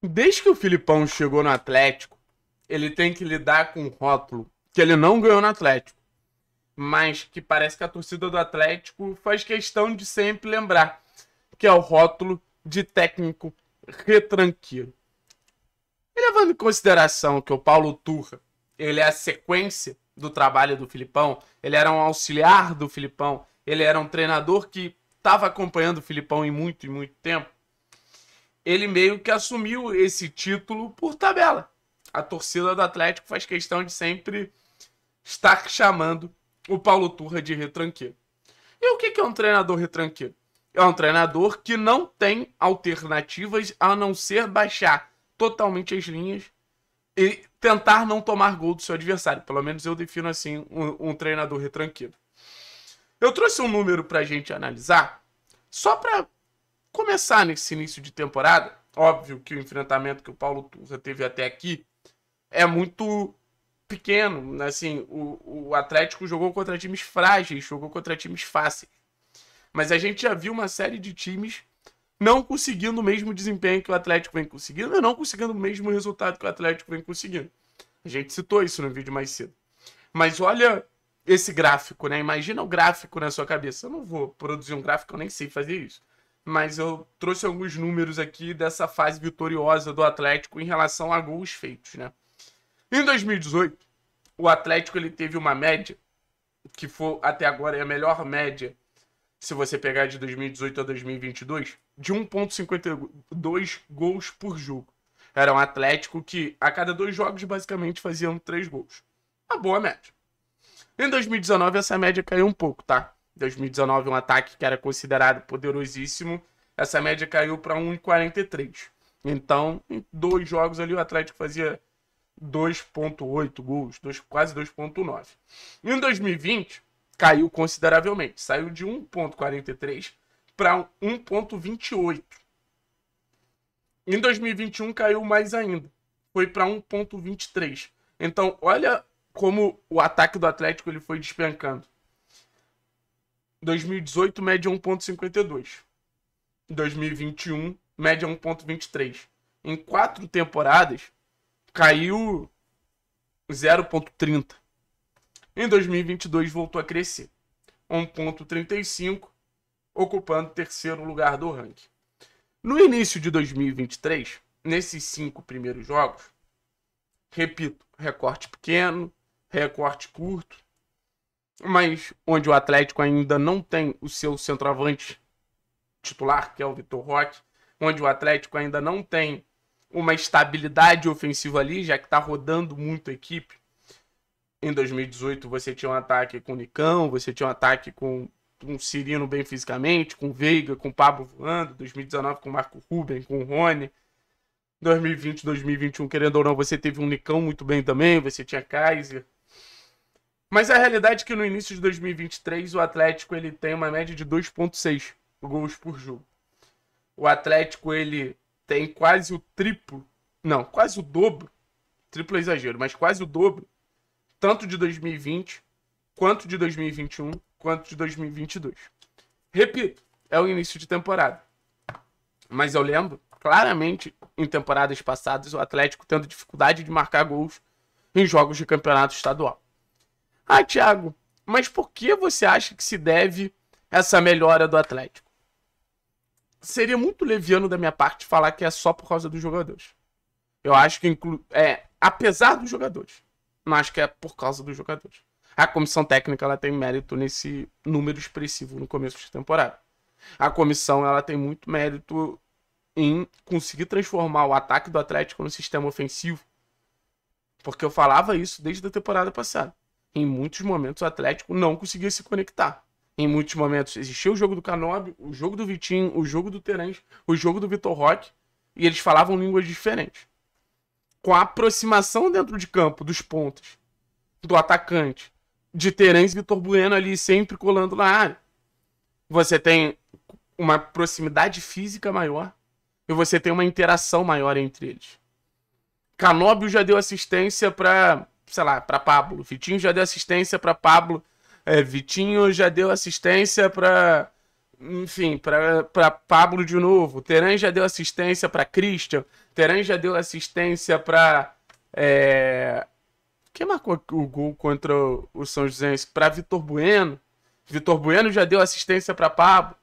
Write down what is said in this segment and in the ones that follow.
Desde que o Filipão chegou no Atlético, ele tem que lidar com um rótulo que ele não ganhou no Atlético, mas que parece que a torcida do Atlético faz questão de sempre lembrar, que é o rótulo de técnico retranqueiro. E levando em consideração que o Paulo Turra, ele é a sequência do trabalho do Filipão, ele era um auxiliar do Filipão, ele era um treinador que estava acompanhando o Filipão em muito e muito tempo ele meio que assumiu esse título por tabela. A torcida do Atlético faz questão de sempre estar chamando o Paulo Turra de retranqueiro. E o que é um treinador retranqueiro? É um treinador que não tem alternativas a não ser baixar totalmente as linhas e tentar não tomar gol do seu adversário. Pelo menos eu defino assim um, um treinador retranqueiro. Eu trouxe um número para a gente analisar, só para começar nesse início de temporada, óbvio que o enfrentamento que o Paulo Turra teve até aqui é muito pequeno. Né? Assim, o, o Atlético jogou contra times frágeis, jogou contra times fáceis. Mas a gente já viu uma série de times não conseguindo o mesmo desempenho que o Atlético vem conseguindo e não conseguindo o mesmo resultado que o Atlético vem conseguindo. A gente citou isso no vídeo mais cedo. Mas olha esse gráfico, né? Imagina o gráfico na sua cabeça. Eu não vou produzir um gráfico, eu nem sei fazer isso mas eu trouxe alguns números aqui dessa fase vitoriosa do Atlético em relação a gols feitos, né? Em 2018, o Atlético ele teve uma média que foi até agora é a melhor média, se você pegar de 2018 a 2022, de 1.52 gols por jogo. Era um Atlético que a cada dois jogos basicamente faziam três gols. Uma boa média. Em 2019 essa média caiu um pouco, tá? 2019 um ataque que era considerado poderosíssimo, essa média caiu para 1,43. Então, em dois jogos ali, o Atlético fazia 2,8 gols, dois, quase 2,9. Em 2020, caiu consideravelmente, saiu de 1,43 para 1,28. Em 2021, caiu mais ainda, foi para 1,23. Então, olha como o ataque do Atlético ele foi despencando. 2018, média 1,52. 2021, média 1,23. Em quatro temporadas, caiu 0,30. Em 2022, voltou a crescer. 1,35, ocupando o terceiro lugar do ranking. No início de 2023, nesses cinco primeiros jogos, repito, recorte pequeno, recorte curto, mas onde o Atlético ainda não tem o seu centroavante titular, que é o Vitor Roque, onde o Atlético ainda não tem uma estabilidade ofensiva ali, já que está rodando muito a equipe. Em 2018 você tinha um ataque com o Nicão, você tinha um ataque com um Cirino bem fisicamente, com o Veiga, com o Pablo voando, 2019 com o Marco Ruben, com o Rony. 2020, 2021, querendo ou não, você teve um Nicão muito bem também, você tinha Kaiser. Mas é a realidade é que no início de 2023 o Atlético ele tem uma média de 2.6 gols por jogo. O Atlético ele tem quase o triplo, não, quase o dobro, triplo é exagero, mas quase o dobro, tanto de 2020, quanto de 2021, quanto de 2022. Repito, é o início de temporada. Mas eu lembro claramente em temporadas passadas o Atlético tendo dificuldade de marcar gols em jogos de campeonato estadual. Ah, Thiago, mas por que você acha que se deve essa melhora do Atlético? Seria muito leviano da minha parte falar que é só por causa dos jogadores. Eu acho que inclu... é apesar dos jogadores. Não acho que é por causa dos jogadores. A comissão técnica ela tem mérito nesse número expressivo no começo de temporada. A comissão ela tem muito mérito em conseguir transformar o ataque do Atlético no sistema ofensivo. Porque eu falava isso desde a temporada passada. Em muitos momentos o Atlético não conseguia se conectar. Em muitos momentos existia o jogo do Canobi, o jogo do Vitinho, o jogo do Terence, o jogo do Vitor Roque, e eles falavam línguas diferentes. Com a aproximação dentro de campo dos pontos, do atacante, de Terence e Vitor Bueno ali sempre colando na área, você tem uma proximidade física maior e você tem uma interação maior entre eles. Canóbio já deu assistência para sei lá, para Pablo. Vitinho já deu assistência para Pablo. É, Vitinho já deu assistência para enfim, para Pablo de novo. Teran já deu assistência para Christian. Teran já deu assistência para é... quem marcou o gol contra o São José? Para Vitor Bueno. Vitor Bueno já deu assistência para Pablo.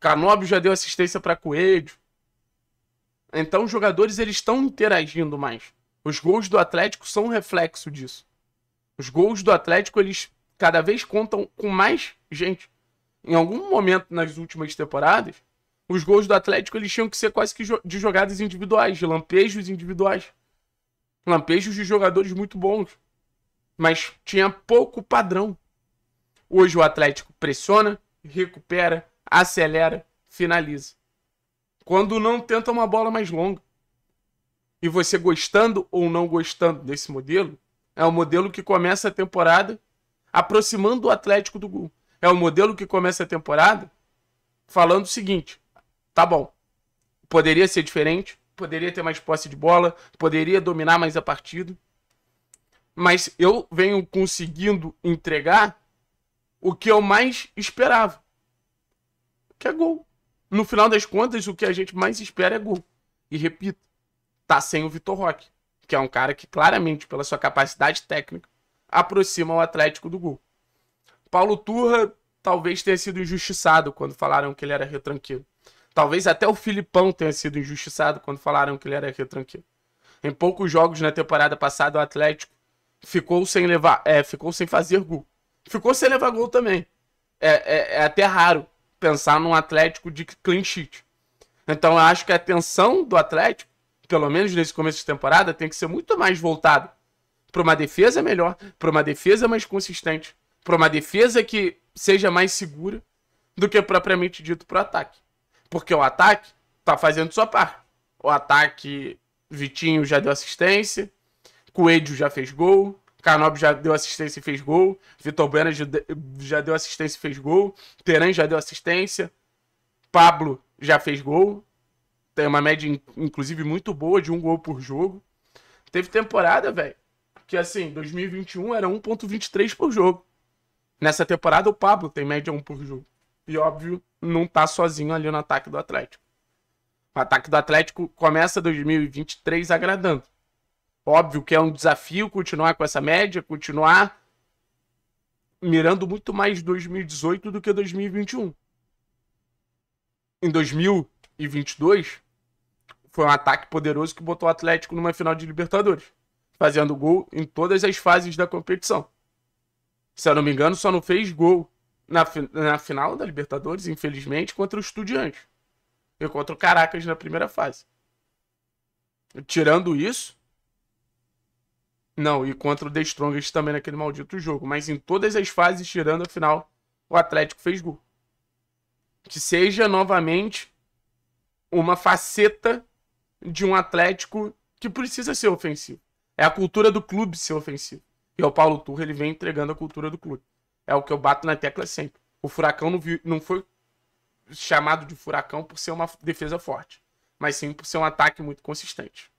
Canóbio já deu assistência para Coelho. Então os jogadores eles estão interagindo mais. Os gols do Atlético são um reflexo disso. Os gols do Atlético, eles cada vez contam com mais gente. Em algum momento nas últimas temporadas, os gols do Atlético eles tinham que ser quase que de jogadas individuais, de lampejos individuais. Lampejos de jogadores muito bons. Mas tinha pouco padrão. Hoje o Atlético pressiona, recupera, acelera, finaliza. Quando não tenta uma bola mais longa. E você gostando ou não gostando desse modelo, é o modelo que começa a temporada aproximando o Atlético do gol. É o modelo que começa a temporada falando o seguinte: tá bom, poderia ser diferente, poderia ter mais posse de bola, poderia dominar mais a partida, mas eu venho conseguindo entregar o que eu mais esperava, que é gol. No final das contas, o que a gente mais espera é gol. E repito, tá sem o Vitor Roque, que é um cara que claramente, pela sua capacidade técnica, aproxima o Atlético do gol. Paulo Turra talvez tenha sido injustiçado quando falaram que ele era retranqueiro. Talvez até o Filipão tenha sido injustiçado quando falaram que ele era retranqueiro. Em poucos jogos na temporada passada, o Atlético ficou sem levar, é, ficou sem fazer gol. Ficou sem levar gol também. É, é, é até raro pensar num Atlético de clean sheet. Então eu acho que a atenção do Atlético pelo menos nesse começo de temporada, tem que ser muito mais voltado para uma defesa melhor, para uma defesa mais consistente, para uma defesa que seja mais segura do que propriamente dito para o ataque. Porque o ataque está fazendo sua parte. O ataque, Vitinho já deu assistência, Coelho já fez gol, Canob já deu assistência e fez gol, Vitor Bueno já deu assistência e fez gol, Teran já deu assistência, Pablo já fez gol, tem uma média, inclusive, muito boa de um gol por jogo. Teve temporada, velho, que assim, 2021 era 1,23 por jogo. Nessa temporada, o Pablo tem média 1 por jogo. E óbvio, não tá sozinho ali no ataque do Atlético. O ataque do Atlético começa 2023 agradando. Óbvio que é um desafio continuar com essa média, continuar mirando muito mais 2018 do que 2021. Em 2022, foi um ataque poderoso que botou o Atlético numa final de Libertadores, fazendo gol em todas as fases da competição. Se eu não me engano, só não fez gol na, na final da Libertadores, infelizmente, contra o Estudiantes e contra o Caracas na primeira fase. Tirando isso, não, e contra o The Strongest também naquele maldito jogo. Mas em todas as fases, tirando a final, o Atlético fez gol. Que seja novamente uma faceta de um Atlético que precisa ser ofensivo. É a cultura do clube ser ofensivo. E o Paulo Turra, ele vem entregando a cultura do clube. É o que eu bato na tecla sempre. O Furacão não, não foi chamado de Furacão por ser uma defesa forte, mas sim por ser um ataque muito consistente.